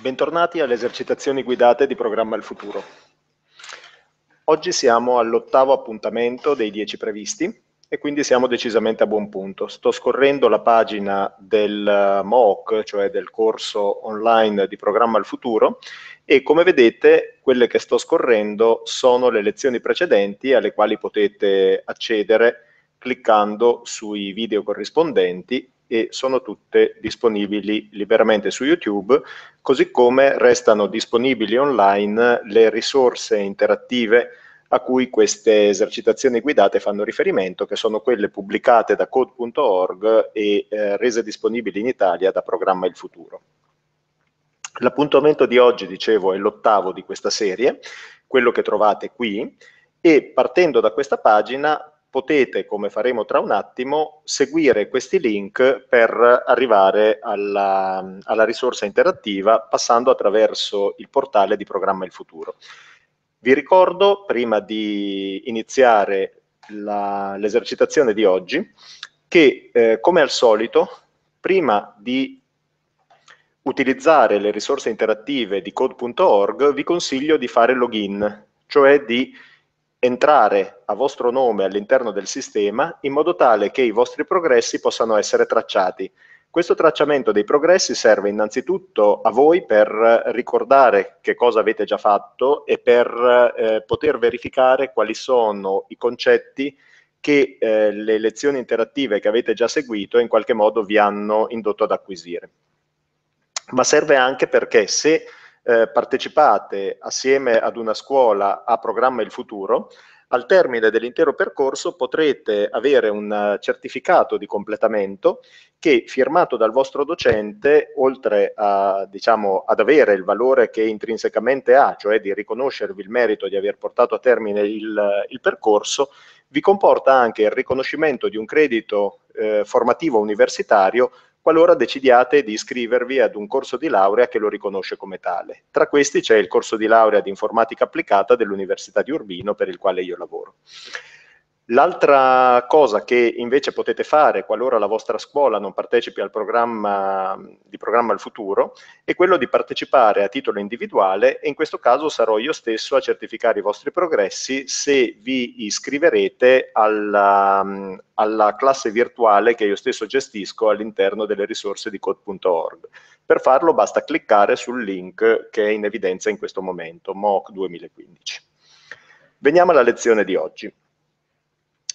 Bentornati alle esercitazioni guidate di Programma il Futuro. Oggi siamo all'ottavo appuntamento dei dieci previsti e quindi siamo decisamente a buon punto. Sto scorrendo la pagina del eh, MOOC, cioè del corso online di Programma il Futuro, e come vedete quelle che sto scorrendo sono le lezioni precedenti alle quali potete accedere cliccando sui video corrispondenti e sono tutte disponibili liberamente su YouTube, così come restano disponibili online le risorse interattive a cui queste esercitazioni guidate fanno riferimento, che sono quelle pubblicate da code.org e eh, rese disponibili in Italia da Programma Il Futuro. L'appuntamento di oggi, dicevo, è l'ottavo di questa serie, quello che trovate qui, e partendo da questa pagina potete, come faremo tra un attimo, seguire questi link per arrivare alla, alla risorsa interattiva passando attraverso il portale di Programma il Futuro. Vi ricordo, prima di iniziare l'esercitazione di oggi, che eh, come al solito, prima di utilizzare le risorse interattive di code.org, vi consiglio di fare login, cioè di entrare a vostro nome all'interno del sistema in modo tale che i vostri progressi possano essere tracciati. Questo tracciamento dei progressi serve innanzitutto a voi per ricordare che cosa avete già fatto e per eh, poter verificare quali sono i concetti che eh, le lezioni interattive che avete già seguito in qualche modo vi hanno indotto ad acquisire. Ma serve anche perché se eh, partecipate assieme ad una scuola a Programma il Futuro, al termine dell'intero percorso potrete avere un eh, certificato di completamento che, firmato dal vostro docente, oltre a, diciamo, ad avere il valore che intrinsecamente ha, cioè di riconoscervi il merito di aver portato a termine il, eh, il percorso, vi comporta anche il riconoscimento di un credito eh, formativo universitario qualora decidiate di iscrivervi ad un corso di laurea che lo riconosce come tale. Tra questi c'è il corso di laurea di informatica applicata dell'Università di Urbino per il quale io lavoro. L'altra cosa che invece potete fare qualora la vostra scuola non partecipi al programma di Programma al Futuro è quello di partecipare a titolo individuale e in questo caso sarò io stesso a certificare i vostri progressi se vi iscriverete alla, alla classe virtuale che io stesso gestisco all'interno delle risorse di code.org. Per farlo basta cliccare sul link che è in evidenza in questo momento, MOOC 2015. Veniamo alla lezione di oggi.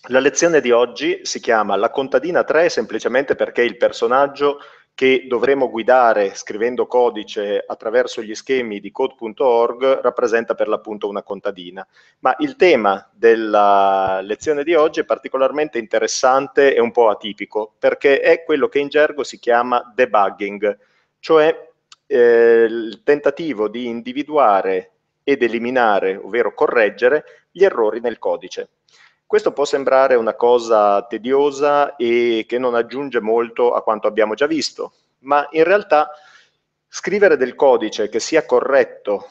La lezione di oggi si chiama La contadina 3 semplicemente perché il personaggio che dovremo guidare scrivendo codice attraverso gli schemi di code.org rappresenta per l'appunto una contadina. Ma il tema della lezione di oggi è particolarmente interessante e un po' atipico perché è quello che in gergo si chiama debugging, cioè eh, il tentativo di individuare ed eliminare, ovvero correggere, gli errori nel codice. Questo può sembrare una cosa tediosa e che non aggiunge molto a quanto abbiamo già visto, ma in realtà scrivere del codice che sia corretto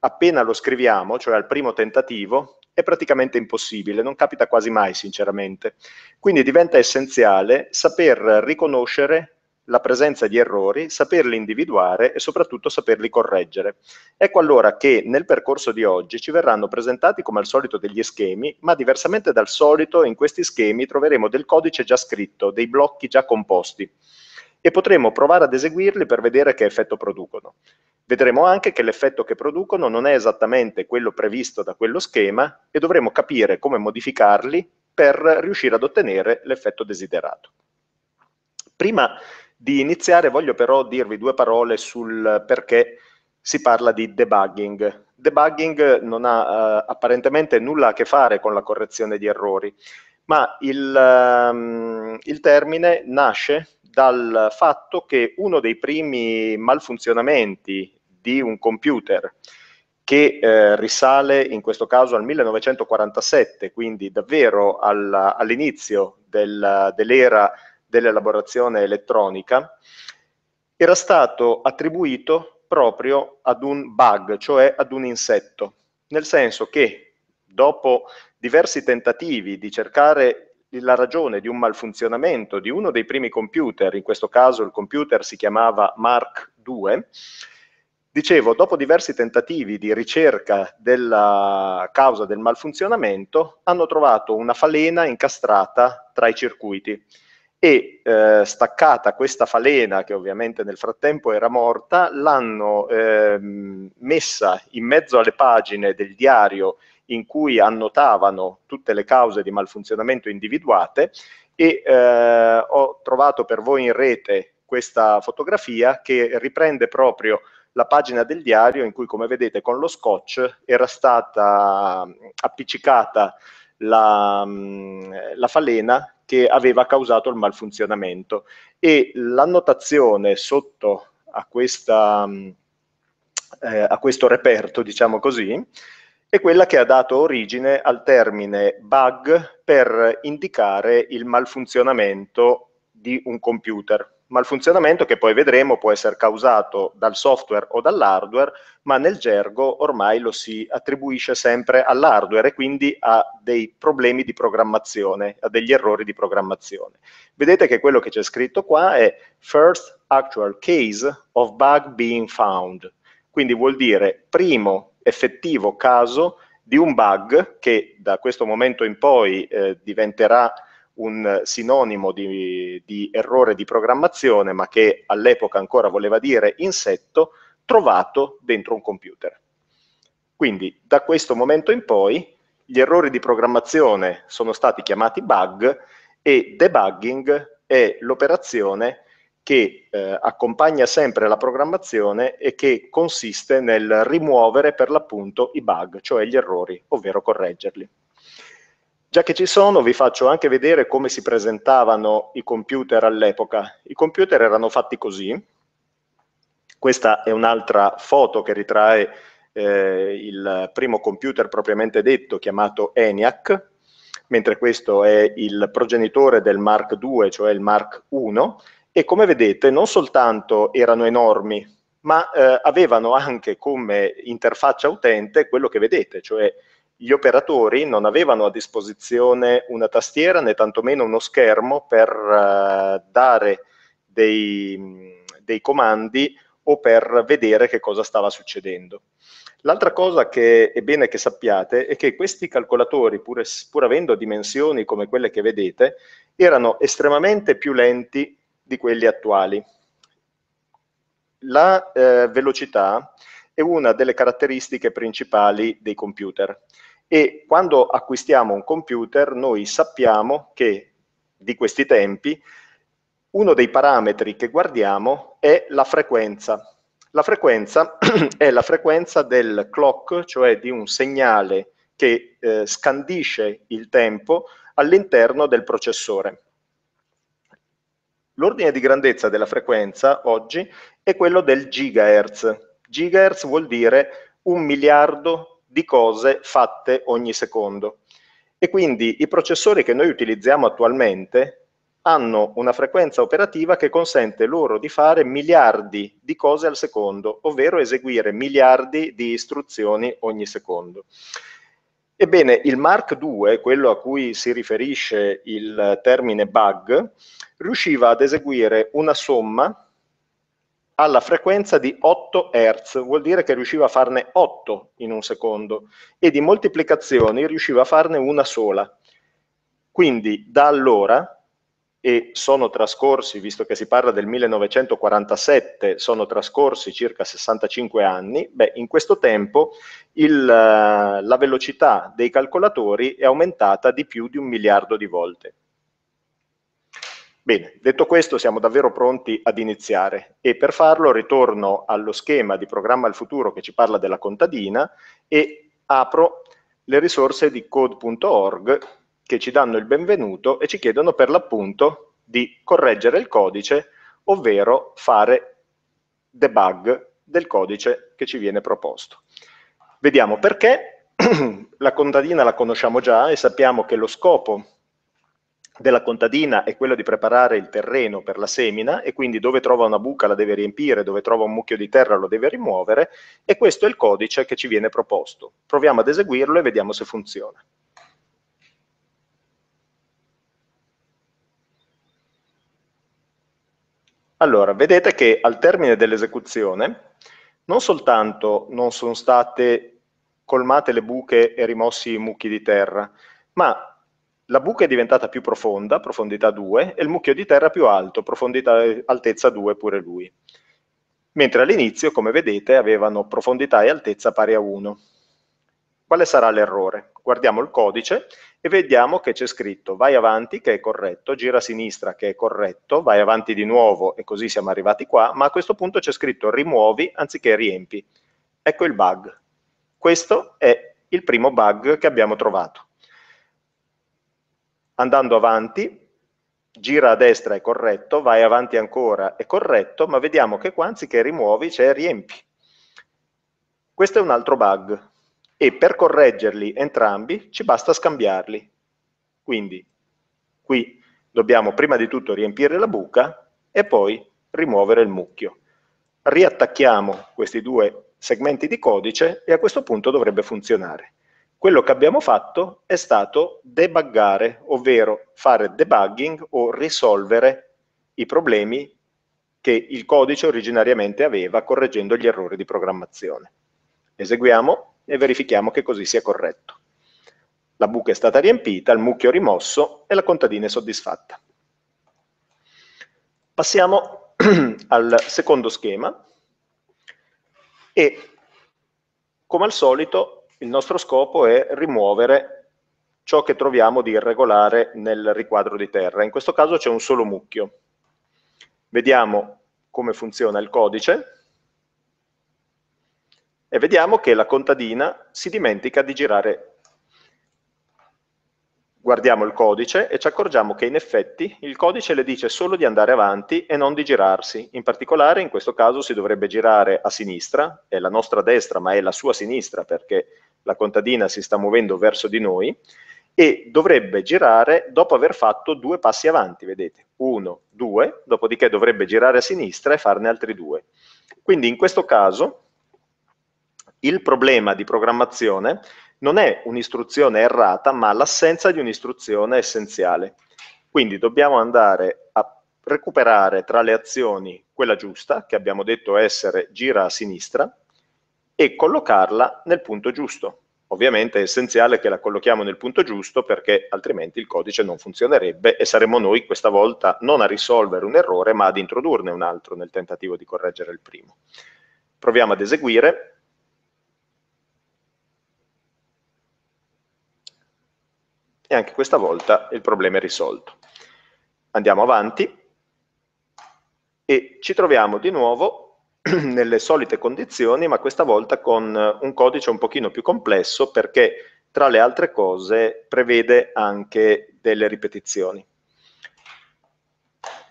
appena lo scriviamo, cioè al primo tentativo, è praticamente impossibile, non capita quasi mai sinceramente. Quindi diventa essenziale saper riconoscere la presenza di errori, saperli individuare e soprattutto saperli correggere. Ecco allora che nel percorso di oggi ci verranno presentati come al solito degli schemi, ma diversamente dal solito in questi schemi troveremo del codice già scritto, dei blocchi già composti e potremo provare ad eseguirli per vedere che effetto producono. Vedremo anche che l'effetto che producono non è esattamente quello previsto da quello schema e dovremo capire come modificarli per riuscire ad ottenere l'effetto desiderato. Prima di iniziare voglio però dirvi due parole sul perché si parla di debugging. Debugging non ha eh, apparentemente nulla a che fare con la correzione di errori, ma il, um, il termine nasce dal fatto che uno dei primi malfunzionamenti di un computer che eh, risale in questo caso al 1947, quindi davvero all'inizio all dell'era dell'elaborazione elettronica era stato attribuito proprio ad un bug, cioè ad un insetto, nel senso che dopo diversi tentativi di cercare la ragione di un malfunzionamento di uno dei primi computer, in questo caso il computer si chiamava Mark II, dicevo, dopo diversi tentativi di ricerca della causa del malfunzionamento, hanno trovato una falena incastrata tra i circuiti e eh, staccata questa falena, che ovviamente nel frattempo era morta, l'hanno eh, messa in mezzo alle pagine del diario in cui annotavano tutte le cause di malfunzionamento individuate e eh, ho trovato per voi in rete questa fotografia che riprende proprio la pagina del diario in cui, come vedete, con lo scotch era stata mm, appiccicata la, mm, la falena che aveva causato il malfunzionamento e l'annotazione sotto a, questa, mm, eh, a questo reperto, diciamo così, è quella che ha dato origine al termine bug per indicare il malfunzionamento di un computer malfunzionamento che poi vedremo può essere causato dal software o dall'hardware, ma nel gergo ormai lo si attribuisce sempre all'hardware e quindi a dei problemi di programmazione, a degli errori di programmazione. Vedete che quello che c'è scritto qua è first actual case of bug being found, quindi vuol dire primo effettivo caso di un bug che da questo momento in poi eh, diventerà un sinonimo di, di errore di programmazione, ma che all'epoca ancora voleva dire insetto, trovato dentro un computer. Quindi da questo momento in poi gli errori di programmazione sono stati chiamati bug e debugging è l'operazione che eh, accompagna sempre la programmazione e che consiste nel rimuovere per l'appunto i bug, cioè gli errori, ovvero correggerli. Già che ci sono, vi faccio anche vedere come si presentavano i computer all'epoca. I computer erano fatti così. Questa è un'altra foto che ritrae eh, il primo computer propriamente detto, chiamato ENIAC, mentre questo è il progenitore del Mark II, cioè il Mark I, e come vedete non soltanto erano enormi, ma eh, avevano anche come interfaccia utente quello che vedete, cioè gli operatori non avevano a disposizione una tastiera né tantomeno uno schermo per eh, dare dei, dei comandi o per vedere che cosa stava succedendo. L'altra cosa che è bene che sappiate è che questi calcolatori, pur, pur, avendo dimensioni come quelle che vedete, erano estremamente più lenti di quelli attuali. La eh, velocità è una delle caratteristiche principali dei computer e quando acquistiamo un computer noi sappiamo che di questi tempi uno dei parametri che guardiamo è la frequenza. La frequenza è la frequenza del clock, cioè di un segnale che eh, scandisce il tempo all'interno del processore. L'ordine di grandezza della frequenza oggi è quello del gigahertz. Gigahertz vuol dire un miliardo di cose fatte ogni secondo. E quindi i processori che noi utilizziamo attualmente hanno una frequenza operativa che consente loro di fare miliardi di cose al secondo, ovvero eseguire miliardi di istruzioni ogni secondo. Ebbene, il Mark II, quello a cui si riferisce il termine bug, riusciva ad eseguire una somma alla frequenza di 8 Hz, vuol dire che riusciva a farne 8 in un secondo, e di moltiplicazioni riusciva a farne una sola. Quindi da allora, e sono trascorsi, visto che si parla del 1947, sono trascorsi circa 65 anni, beh, in questo tempo il, la velocità dei calcolatori è aumentata di più di un miliardo di volte. Bene, detto questo siamo davvero pronti ad iniziare e per farlo ritorno allo schema di programma al futuro che ci parla della contadina e apro le risorse di code.org che ci danno il benvenuto e ci chiedono per l'appunto di correggere il codice, ovvero fare debug del codice che ci viene proposto. Vediamo perché la contadina la conosciamo già e sappiamo che lo scopo della contadina è quello di preparare il terreno per la semina e quindi dove trova una buca la deve riempire, dove trova un mucchio di terra lo deve rimuovere e questo è il codice che ci viene proposto. Proviamo ad eseguirlo e vediamo se funziona. Allora, vedete che al termine dell'esecuzione non soltanto non sono state colmate le buche e rimossi i mucchi di terra, ma la buca è diventata più profonda, profondità 2, e il mucchio di terra più alto, profondità, altezza 2 pure lui. Mentre all'inizio, come vedete, avevano profondità e altezza pari a 1. Quale sarà l'errore? Guardiamo il codice e vediamo che c'è scritto vai avanti che è corretto, gira a sinistra che è corretto, vai avanti di nuovo e così siamo arrivati qua, ma a questo punto c'è scritto rimuovi anziché riempi. Ecco il bug. Questo è il primo bug che abbiamo trovato andando avanti, gira a destra è corretto, vai avanti ancora è corretto, ma vediamo che qua anziché rimuovi c'è riempi. Questo è un altro bug e per correggerli entrambi ci basta scambiarli. Quindi qui dobbiamo prima di tutto riempire la buca e poi rimuovere il mucchio. Riattacchiamo questi due segmenti di codice e a questo punto dovrebbe funzionare. Quello che abbiamo fatto è stato debuggare, ovvero fare debugging o risolvere i problemi che il codice originariamente aveva correggendo gli errori di programmazione. Eseguiamo e verifichiamo che così sia corretto. La buca è stata riempita, il mucchio rimosso e la contadina è soddisfatta. Passiamo al secondo schema e come al solito il nostro scopo è rimuovere ciò che troviamo di irregolare nel riquadro di terra. In questo caso c'è un solo mucchio. Vediamo come funziona il codice e vediamo che la contadina si dimentica di girare. Guardiamo il codice e ci accorgiamo che in effetti il codice le dice solo di andare avanti e non di girarsi. In particolare in questo caso si dovrebbe girare a sinistra, è la nostra destra ma è la sua sinistra perché la contadina si sta muovendo verso di noi e dovrebbe girare dopo aver fatto due passi avanti, vedete, uno, due, dopodiché dovrebbe girare a sinistra e farne altri due. Quindi in questo caso il problema di programmazione non è un'istruzione errata, ma l'assenza di un'istruzione essenziale. Quindi dobbiamo andare a recuperare tra le azioni quella giusta, che abbiamo detto essere gira a sinistra, e collocarla nel punto giusto. Ovviamente è essenziale che la collochiamo nel punto giusto perché altrimenti il codice non funzionerebbe e saremmo noi questa volta non a risolvere un errore ma ad introdurne un altro nel tentativo di correggere il primo. Proviamo ad eseguire. E anche questa volta il problema è risolto. Andiamo avanti e ci troviamo di nuovo nelle solite condizioni, ma questa volta con eh, un codice un pochino più complesso perché tra le altre cose prevede anche delle ripetizioni.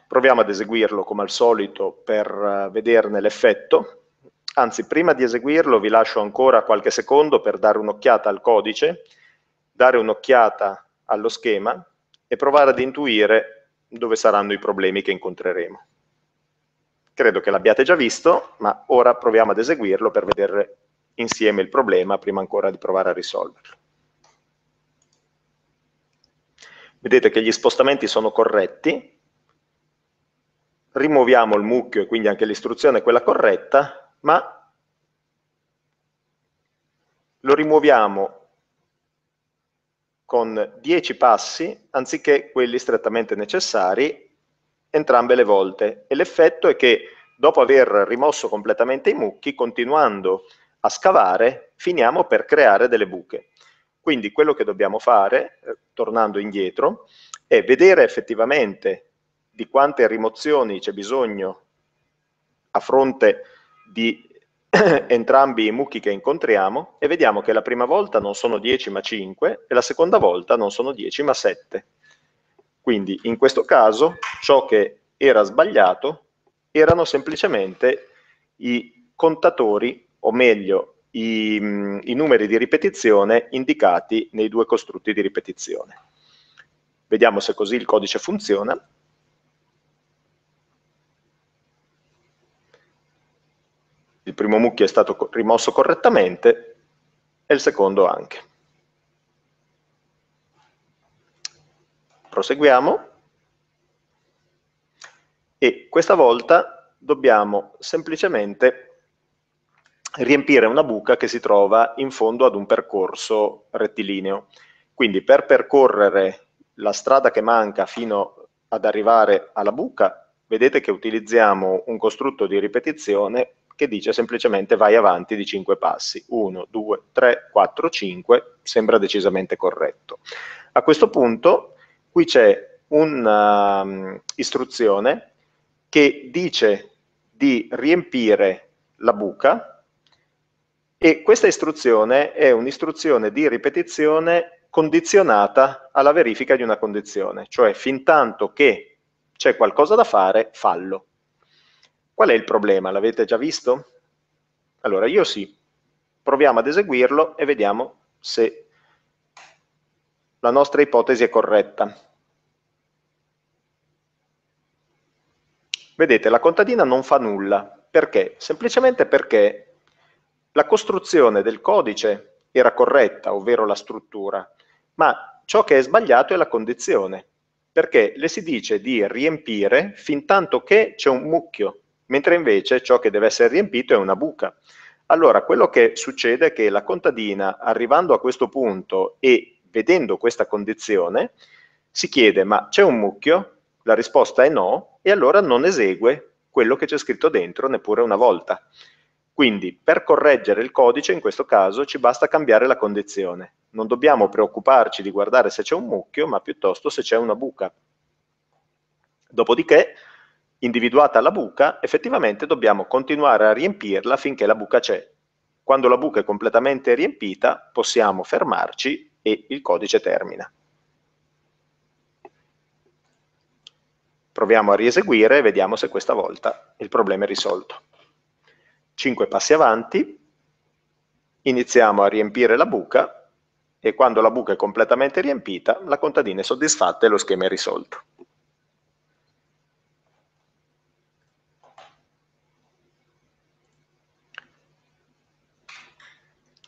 Proviamo ad eseguirlo come al solito per eh, vederne l'effetto. Anzi, prima di eseguirlo vi lascio ancora qualche secondo per dare un'occhiata al codice, dare un'occhiata allo schema e provare ad intuire dove saranno i problemi che incontreremo. Credo che l'abbiate già visto, ma ora proviamo ad eseguirlo per vedere insieme il problema prima ancora di provare a risolverlo. Vedete che gli spostamenti sono corretti, rimuoviamo il mucchio e quindi anche l'istruzione è quella corretta, ma lo rimuoviamo con 10 passi anziché quelli strettamente necessari entrambe le volte e l'effetto è che dopo aver rimosso completamente i mucchi, continuando a scavare, finiamo per creare delle buche. Quindi quello che dobbiamo fare, eh, tornando indietro, è vedere effettivamente di quante rimozioni c'è bisogno a fronte di entrambi i mucchi che incontriamo e vediamo che la prima volta non sono 10 ma 5 e la seconda volta non sono 10 ma 7. Quindi in questo caso ciò che era sbagliato erano semplicemente i contatori, o meglio, i, mm, i, numeri di ripetizione indicati nei due costrutti di ripetizione. Vediamo se così il codice funziona. Il primo mucchio è stato rimosso correttamente e il secondo anche. Proseguiamo e questa volta dobbiamo semplicemente riempire una buca che si trova in fondo ad un percorso rettilineo. Quindi per percorrere la strada che manca fino ad arrivare alla buca, vedete che utilizziamo un costrutto di ripetizione che dice semplicemente vai avanti di 5 passi, 1, 2, 3, 4, 5, sembra decisamente corretto. A questo punto qui c'è un'istruzione ehm, um, che dice di riempire la buca e questa istruzione è un'istruzione di ripetizione condizionata alla verifica di una condizione, cioè fin tanto che c'è qualcosa da fare, fallo. Qual è il problema? L'avete già visto? Allora, io sì. Proviamo ad eseguirlo e vediamo se la nostra ipotesi è corretta. Vedete, la contadina non fa nulla. Perché? Semplicemente perché la costruzione del codice era corretta, ovvero la struttura, ma ciò che è sbagliato è la condizione, perché le si dice di riempire fin tanto che c'è un mucchio, mentre invece ciò che deve essere riempito è una buca. Allora, quello che succede è che la contadina, arrivando a questo punto e vedendo questa condizione, si chiede, ma c'è un mucchio? La risposta è no e allora non esegue quello che c'è scritto dentro neppure una volta. Quindi per correggere il codice in questo caso ci basta cambiare la condizione. Non dobbiamo preoccuparci di guardare se c'è un mucchio, ma piuttosto se c'è una buca. Dopodiché, individuata la buca, effettivamente dobbiamo continuare a riempirla finché la buca c'è. Quando la buca è completamente riempita, possiamo fermarci e il codice termina. Proviamo a rieseguire e vediamo se questa volta il problema è risolto. 5 passi avanti, iniziamo a riempire la buca e quando la buca è completamente riempita la contadina è soddisfatta e lo schema è risolto.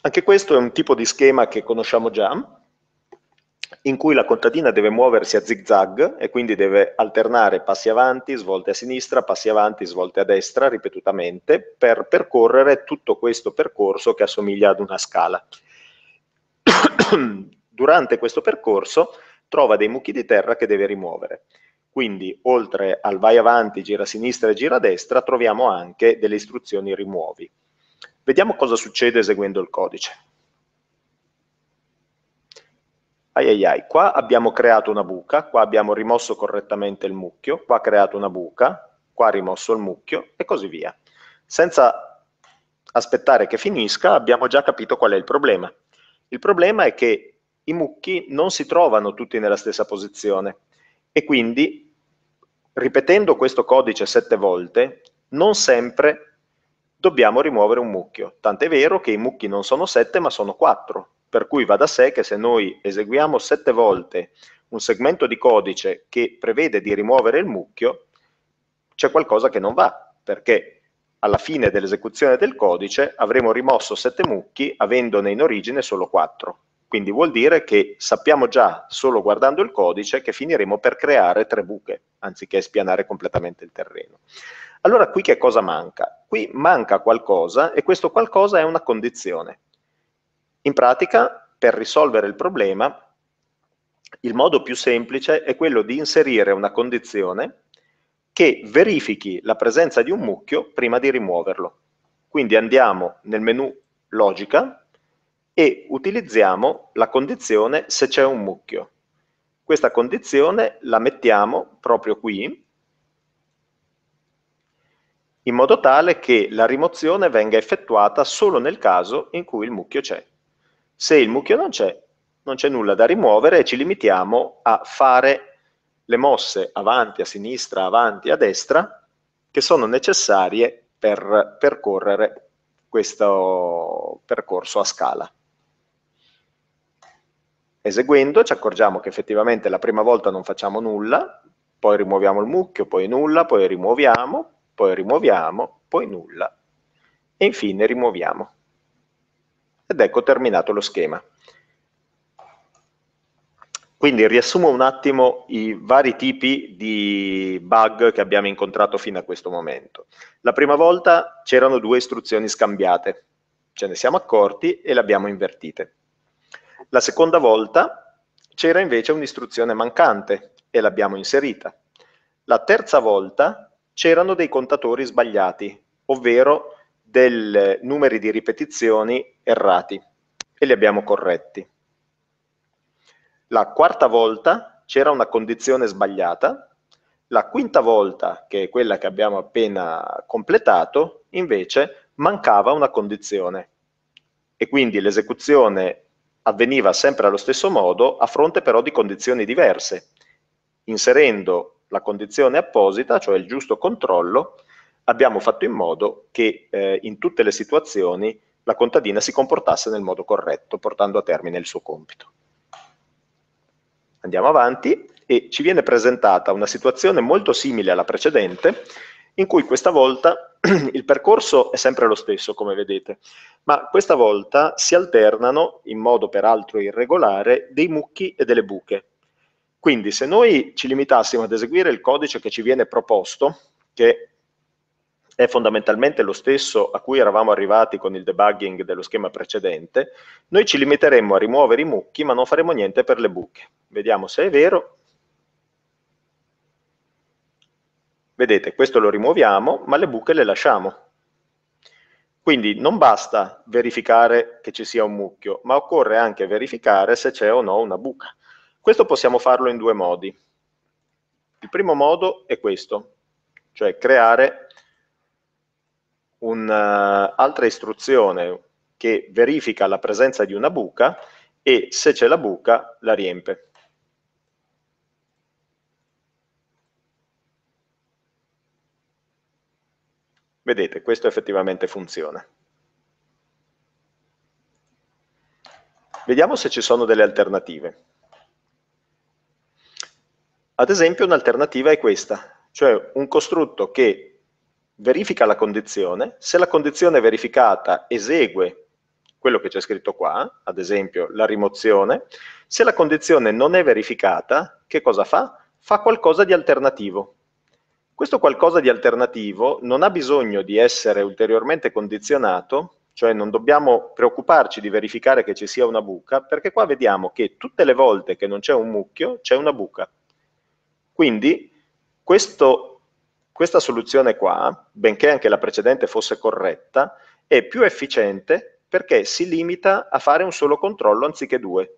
Anche questo è un tipo di schema che conosciamo già, in cui la contadina deve muoversi a zig zag e quindi deve alternare passi avanti, svolte a sinistra, passi avanti, svolte a destra ripetutamente per percorrere tutto questo percorso che assomiglia ad una scala. Durante questo percorso trova dei mucchi di terra che deve rimuovere. Quindi, oltre al vai avanti, gira a sinistra e gira a destra, troviamo anche delle istruzioni rimuovi. Vediamo cosa succede eseguendo il codice. ai ai ai, qua abbiamo creato una buca, qua abbiamo rimosso correttamente il mucchio, qua ha creato una buca, qua ha rimosso il mucchio e così via. Senza aspettare che finisca abbiamo già capito qual è il problema. Il problema è che i mucchi non si trovano tutti nella stessa posizione e quindi ripetendo questo codice sette volte non sempre dobbiamo rimuovere un mucchio. Tant'è vero che i mucchi non sono sette ma sono quattro per cui va da sé che se noi eseguiamo sette volte un segmento di codice che prevede di rimuovere il mucchio, c'è qualcosa che non va, perché alla fine dell'esecuzione del codice avremo rimosso sette mucchi avendone in origine solo quattro. Quindi vuol dire che sappiamo già, solo guardando il codice, che finiremo per creare tre buche, anziché spianare completamente il terreno. Allora qui che cosa manca? Qui manca qualcosa e questo qualcosa è una condizione. In pratica, per risolvere il problema, il modo più semplice è quello di inserire una condizione che verifichi la presenza di un mucchio prima di rimuoverlo. Quindi andiamo nel menu logica e utilizziamo la condizione se c'è un mucchio. Questa condizione la mettiamo proprio qui in modo tale che la rimozione venga effettuata solo nel caso in cui il mucchio c'è. Se il mucchio non c'è, non c'è nulla da rimuovere e ci limitiamo a fare le mosse avanti, a sinistra, avanti, a destra, che sono necessarie per percorrere questo percorso a scala. Eseguendo ci accorgiamo che effettivamente la prima volta non facciamo nulla, poi rimuoviamo il mucchio, poi nulla, poi rimuoviamo, poi rimuoviamo, poi nulla e infine rimuoviamo. Ed ecco terminato lo schema. Quindi riassumo un attimo i vari tipi di bug che abbiamo incontrato fino a questo momento. La prima volta c'erano due istruzioni scambiate, ce ne siamo accorti e le abbiamo invertite. La seconda volta c'era invece un'istruzione mancante e l'abbiamo inserita. La terza volta c'erano dei contatori sbagliati, ovvero del numeri di ripetizioni errati e li abbiamo corretti. La quarta volta c'era una condizione sbagliata, la quinta volta, che è quella che abbiamo appena completato, invece mancava una condizione e quindi l'esecuzione avveniva sempre allo stesso modo a fronte però di condizioni diverse, inserendo la condizione apposita, cioè il giusto controllo, abbiamo fatto in modo che eh, in tutte le situazioni la contadina si comportasse nel modo corretto, portando a termine il suo compito. Andiamo avanti e ci viene presentata una situazione molto simile alla precedente, in cui questa volta il percorso è sempre lo stesso, come vedete, ma questa volta si alternano, in modo peraltro irregolare, dei mucchi e delle buche. Quindi se noi ci limitassimo ad eseguire il codice che ci viene proposto, che è fondamentalmente lo stesso a cui eravamo arrivati con il debugging dello schema precedente, noi ci limiteremmo a rimuovere i mucchi ma non faremo niente per le buche. Vediamo se è vero. Vedete, questo lo rimuoviamo, ma le buche le lasciamo. Quindi non basta verificare che ci sia un mucchio, ma occorre anche verificare se c'è o no una buca. Questo possiamo farlo in due modi. Il primo modo è questo, cioè creare un'altra eh, istruzione che verifica la presenza di una buca e se c'è la buca la riempie. Vedete, questo effettivamente funziona. Vediamo se ci sono delle alternative. Ad esempio un'alternativa è questa, cioè un costrutto che verifica la condizione, se la condizione verificata esegue quello che c'è scritto qua, ad esempio la rimozione, se la condizione non è verificata, che cosa fa? Fa qualcosa di alternativo. Questo qualcosa di alternativo non ha bisogno di essere ulteriormente condizionato, cioè non dobbiamo preoccuparci di verificare che ci sia una buca, perché qua vediamo che tutte le volte che non c'è un mucchio c'è una buca. Quindi questo questa soluzione qua, benché anche la precedente fosse corretta, è più efficiente perché si limita a fare un solo controllo anziché due.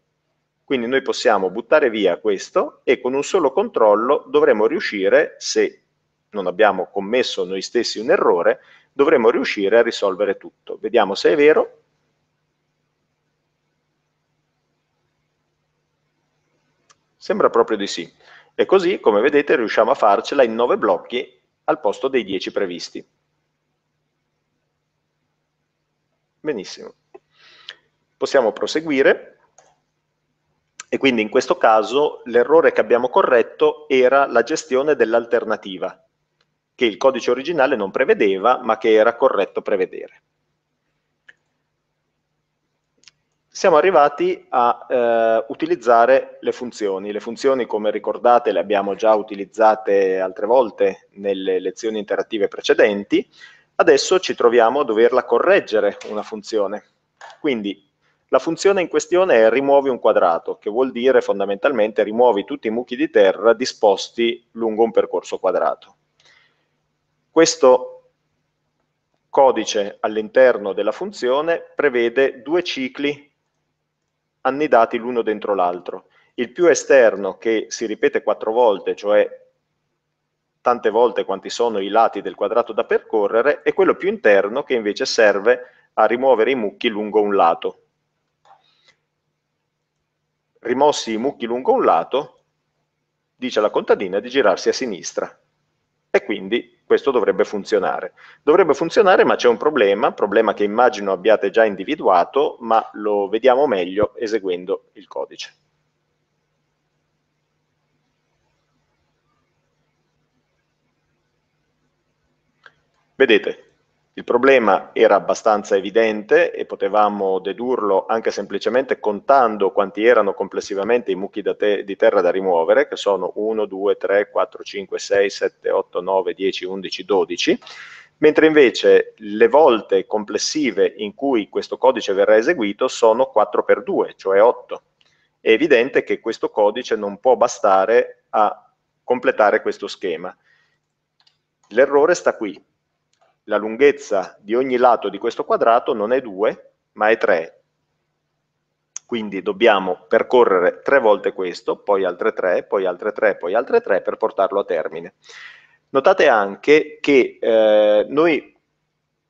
Quindi noi possiamo buttare via questo e con un solo controllo dovremo riuscire, se non abbiamo commesso noi stessi un errore, dovremo riuscire a risolvere tutto. Vediamo se è vero. Sembra proprio di sì. E così, come vedete, riusciamo a farcela in nove blocchi al posto dei 10 previsti. Benissimo. Possiamo proseguire e quindi in questo caso l'errore che abbiamo corretto era la gestione dell'alternativa che il codice originale non prevedeva ma che era corretto prevedere. siamo arrivati a eh, utilizzare le funzioni. Le funzioni, come ricordate, le abbiamo già utilizzate altre volte nelle lezioni interattive precedenti. Adesso ci troviamo a doverla correggere una funzione. Quindi la funzione in questione è rimuovi un quadrato, che vuol dire fondamentalmente rimuovi tutti i mucchi di terra disposti lungo un percorso quadrato. Questo codice all'interno della funzione prevede due cicli annidati l'uno dentro l'altro. Il più esterno, che si ripete quattro volte, cioè tante volte quanti sono i lati del quadrato da percorrere, e quello più interno che invece serve a rimuovere i mucchi lungo un lato. Rimossi i mucchi lungo un lato, dice alla contadina di girarsi a sinistra e quindi questo dovrebbe funzionare. Dovrebbe funzionare, ma c'è un problema, problema che immagino abbiate già individuato, ma lo vediamo meglio eseguendo il codice. Vedete, il problema era abbastanza evidente e potevamo dedurlo anche semplicemente contando quanti erano complessivamente i mucchi te di terra da rimuovere, che sono 1, 2, 3, 4, 5, 6, 7, 8, 9, 10, 11, 12, mentre invece le volte complessive in cui questo codice verrà eseguito sono 4 per 2, cioè 8. È evidente che questo codice non può bastare a completare questo schema. L'errore sta qui, la lunghezza di ogni lato di questo quadrato non è 2, ma è 3. Quindi dobbiamo percorrere tre volte questo, poi altre 3, poi altre 3, poi altre 3 per portarlo a termine. Notate anche che eh, noi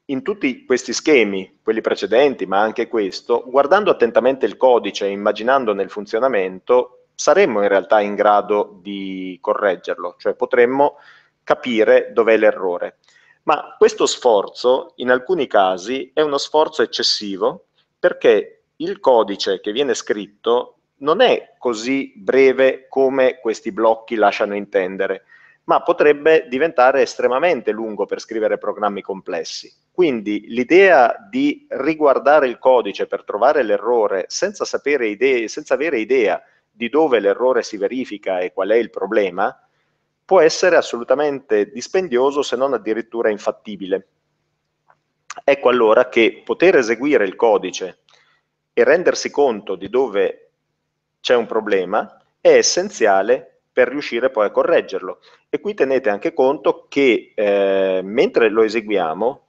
in tutti questi schemi, quelli precedenti, ma anche questo, guardando attentamente il codice e immaginandone il funzionamento, saremmo in realtà in grado di correggerlo, cioè potremmo capire dov'è l'errore. Ma questo sforzo, in alcuni casi, è uno sforzo eccessivo perché il codice che viene scritto non è così breve come questi blocchi lasciano intendere, ma potrebbe diventare estremamente lungo per scrivere programmi complessi. Quindi l'idea di riguardare il codice per trovare l'errore senza, senza avere idea di dove l'errore si verifica e qual è il problema, può essere assolutamente dispendioso se non addirittura infattibile. Ecco allora che poter eseguire il codice e rendersi conto di dove c'è un problema è essenziale per riuscire poi a correggerlo. E qui tenete anche conto che eh, mentre lo eseguiamo,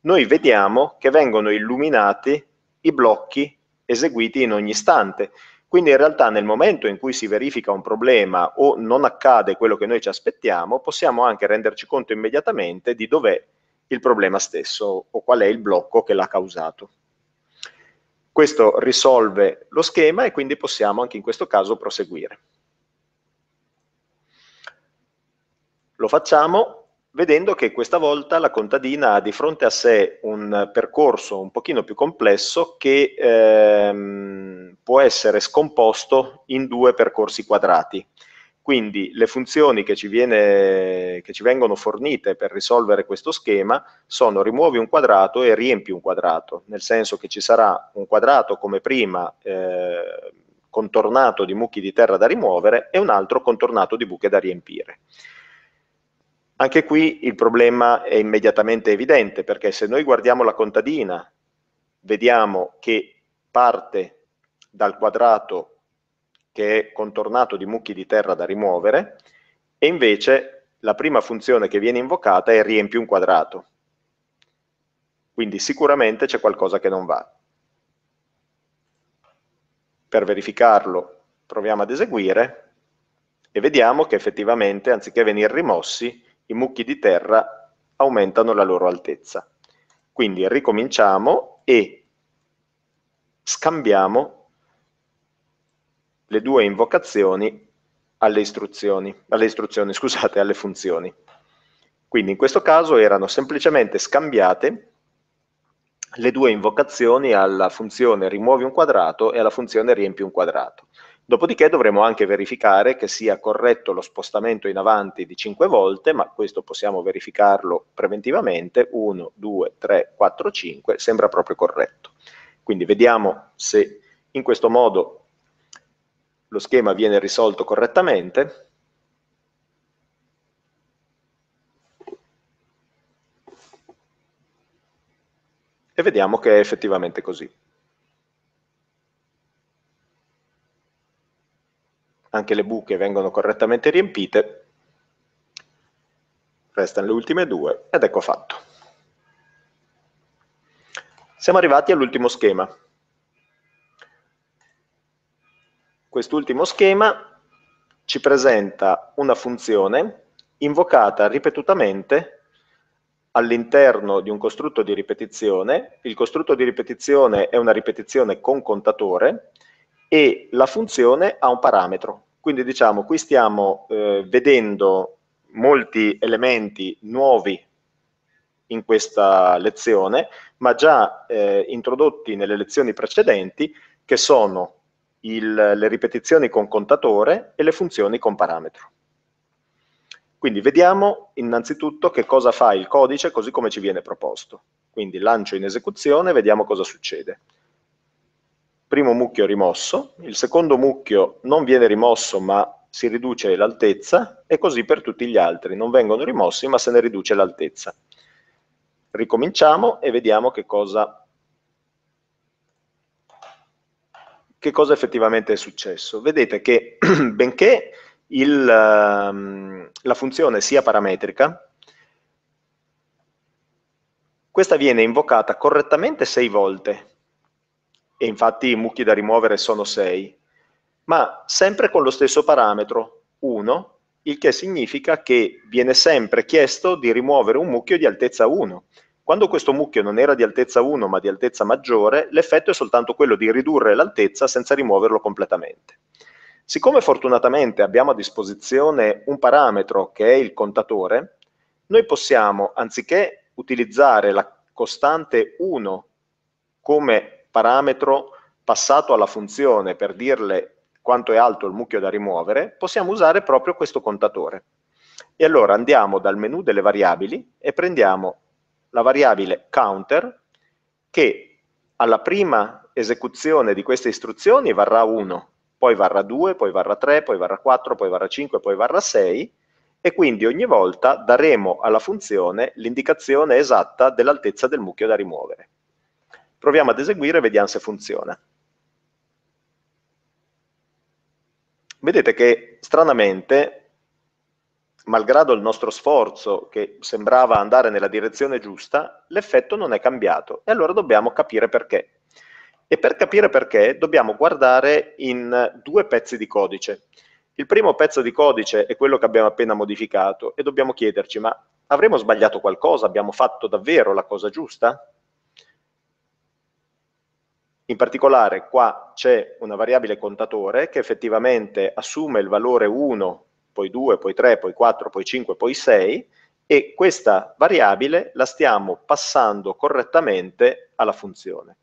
noi vediamo che vengono illuminati i blocchi eseguiti in ogni istante. Quindi in realtà nel momento in cui si verifica un problema o non accade quello che noi ci aspettiamo, possiamo anche renderci conto immediatamente di dov'è il problema stesso o qual è il blocco che l'ha causato. Questo risolve lo schema e quindi possiamo anche in questo caso proseguire. Lo facciamo vedendo che questa volta la contadina ha di fronte a sé un percorso un pochino più complesso che ehm, può essere scomposto in due percorsi quadrati. Quindi le funzioni che ci, viene, che ci, vengono fornite per risolvere questo schema sono rimuovi un quadrato e riempi un quadrato, nel senso che ci sarà un quadrato come prima eh, contornato di mucchi di terra da rimuovere e un altro contornato di buche da riempire. Anche qui il problema è immediatamente evidente, perché se noi guardiamo la contadina, vediamo che parte dal quadrato che è contornato di mucchi di terra da rimuovere, e invece la prima funzione che viene invocata è riempi un quadrato. Quindi sicuramente c'è qualcosa che non va. Per verificarlo proviamo ad eseguire e vediamo che effettivamente anziché venire rimossi i mucchi di terra aumentano la loro altezza. Quindi ricominciamo e scambiamo le due invocazioni alle istruzioni, alle, istruzioni, scusate, alle funzioni. Quindi in questo caso erano semplicemente scambiate le due invocazioni alla funzione rimuovi un quadrato e alla funzione riempi un quadrato. Dopodiché dovremo anche verificare che sia corretto lo spostamento in avanti di 5 volte, ma questo possiamo verificarlo preventivamente, 1, 2, 3, 4, 5, sembra proprio corretto. Quindi vediamo se in questo modo lo schema viene risolto correttamente. E vediamo che è effettivamente così. anche le buche vengono correttamente riempite, restano le ultime due ed ecco fatto. Siamo arrivati all'ultimo schema. Quest'ultimo schema ci presenta una funzione invocata ripetutamente all'interno di un costrutto di ripetizione. Il costrutto di ripetizione è una ripetizione con contatore, e la funzione ha un parametro. Quindi diciamo, qui stiamo eh, vedendo molti elementi nuovi in questa lezione, ma già eh, introdotti nelle lezioni precedenti, che sono il, le ripetizioni con contatore e le funzioni con parametro. Quindi vediamo innanzitutto che cosa fa il codice così come ci viene proposto. Quindi lancio in esecuzione e vediamo cosa succede primo mucchio rimosso, il secondo mucchio non viene rimosso ma si riduce l'altezza e così per tutti gli altri, non vengono rimossi ma se ne riduce l'altezza. Ricominciamo e vediamo che cosa, che cosa effettivamente è successo. Vedete che benché il, ehm, la funzione sia parametrica, questa viene invocata correttamente sei volte e infatti i mucchi da rimuovere sono 6, ma sempre con lo stesso parametro, 1, il che significa che viene sempre chiesto di rimuovere un mucchio di altezza 1. Quando questo mucchio non era di altezza 1 ma di altezza maggiore, l'effetto è soltanto quello di ridurre l'altezza senza rimuoverlo completamente. Siccome fortunatamente abbiamo a disposizione un parametro che è il contatore, noi possiamo, anziché utilizzare la costante 1 come parametro passato alla funzione per dirle quanto è alto il mucchio da rimuovere, possiamo usare proprio questo contatore. E allora andiamo dal menu delle variabili e prendiamo la variabile counter che alla prima esecuzione di queste istruzioni varrà 1, poi varrà 2, poi varrà 3, poi varrà 4, poi varrà 5, poi varrà 6 e quindi ogni volta daremo alla funzione l'indicazione esatta dell'altezza del mucchio da rimuovere. Proviamo ad eseguire e vediamo se funziona. Vedete che stranamente, malgrado il nostro sforzo che sembrava andare nella direzione giusta, l'effetto non è cambiato e allora dobbiamo capire perché. E per capire perché dobbiamo guardare in due pezzi di codice. Il primo pezzo di codice è quello che abbiamo appena modificato e dobbiamo chiederci ma avremo sbagliato qualcosa? Abbiamo fatto davvero la cosa giusta? In particolare qua c'è una variabile contatore che effettivamente assume il valore 1, poi 2, poi 3, poi 4, poi 5, poi 6 e questa variabile la stiamo passando correttamente alla funzione.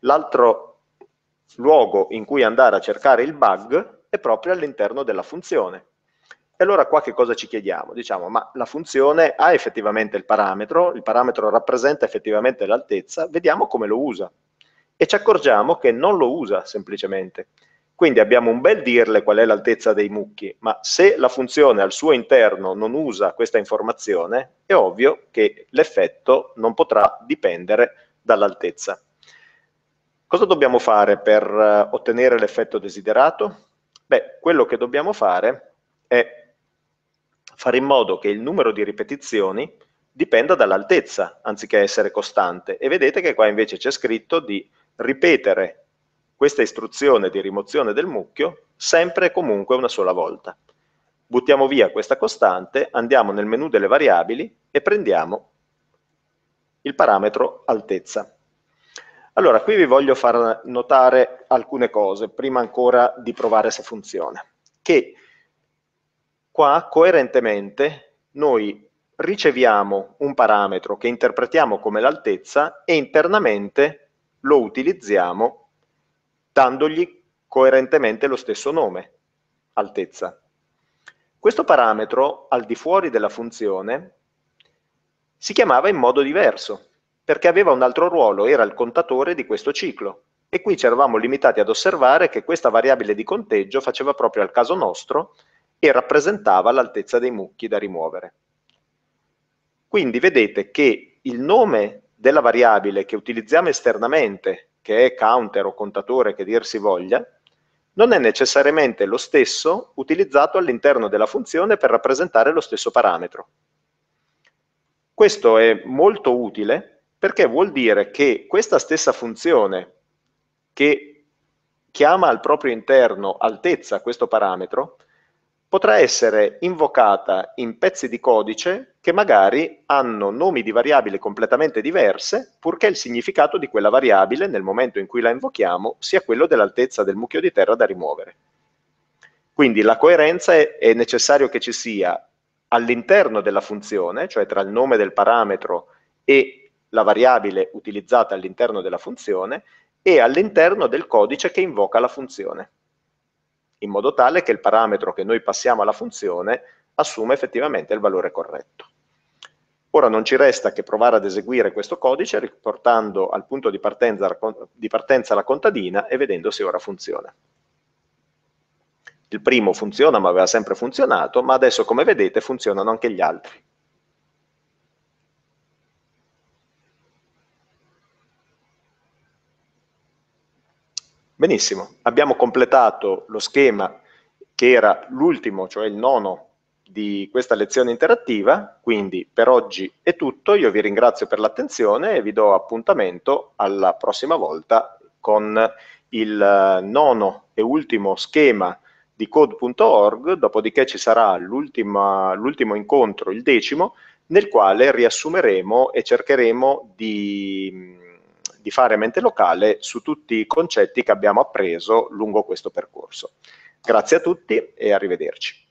L'altro luogo in cui andare a cercare il bug è proprio all'interno della funzione. E allora qua che cosa ci chiediamo? Diciamo, ma la funzione ha effettivamente il parametro, il parametro rappresenta effettivamente l'altezza, vediamo come lo usa e ci accorgiamo che non lo usa semplicemente. Quindi abbiamo un bel dirle qual è l'altezza dei mucchi, ma se la funzione al suo interno non usa questa informazione, è ovvio che l'effetto non potrà dipendere dall'altezza. Cosa dobbiamo fare per eh, ottenere l'effetto desiderato? Beh, quello che dobbiamo fare è fare in modo che il numero di ripetizioni dipenda dall'altezza, anziché essere costante. E vedete che qua invece c'è scritto di ripetere questa istruzione di rimozione del mucchio sempre e comunque una sola volta. Buttiamo via questa costante, andiamo nel menu delle variabili e prendiamo il parametro altezza. Allora, qui vi voglio far notare alcune cose, prima ancora di provare se funziona, che qua coerentemente noi riceviamo un parametro che interpretiamo come l'altezza e internamente lo utilizziamo dandogli coerentemente lo stesso nome, altezza. Questo parametro, al di fuori della funzione, si chiamava in modo diverso, perché aveva un altro ruolo, era il contatore di questo ciclo. E qui ci eravamo limitati ad osservare che questa variabile di conteggio faceva proprio al caso nostro e rappresentava l'altezza dei mucchi da rimuovere. Quindi vedete che il nome della variabile che utilizziamo esternamente, che è counter o contatore che dir si voglia, non è necessariamente lo stesso utilizzato all'interno della funzione per rappresentare lo stesso parametro. Questo è molto utile perché vuol dire che questa stessa funzione che chiama al proprio interno altezza questo parametro potrà essere invocata in pezzi di codice che magari hanno nomi di variabili completamente diverse, purché il significato di quella variabile, nel momento in cui la invochiamo, sia quello dell'altezza del mucchio di terra da rimuovere. Quindi la coerenza è, è necessario che ci sia all'interno della funzione, cioè tra il nome del parametro e la variabile utilizzata all'interno della funzione, e all'interno del codice che invoca la funzione, in modo tale che il parametro che noi passiamo alla funzione assume effettivamente il valore corretto. Ora non ci resta che provare ad eseguire questo codice riportando al punto di partenza, di partenza la contadina e vedendo se ora funziona. Il primo funziona ma aveva sempre funzionato, ma adesso come vedete funzionano anche gli altri. Benissimo, abbiamo completato lo schema che era l'ultimo, cioè il nono di questa lezione interattiva, quindi per oggi è tutto, io vi ringrazio per l'attenzione e vi do appuntamento alla prossima volta con il eh, nono e ultimo schema di code.org, dopodiché ci sarà l'ultimo incontro, il decimo, nel quale riassumeremo e cercheremo di, di fare mente locale su tutti i concetti che abbiamo appreso lungo questo percorso. Grazie a tutti e arrivederci.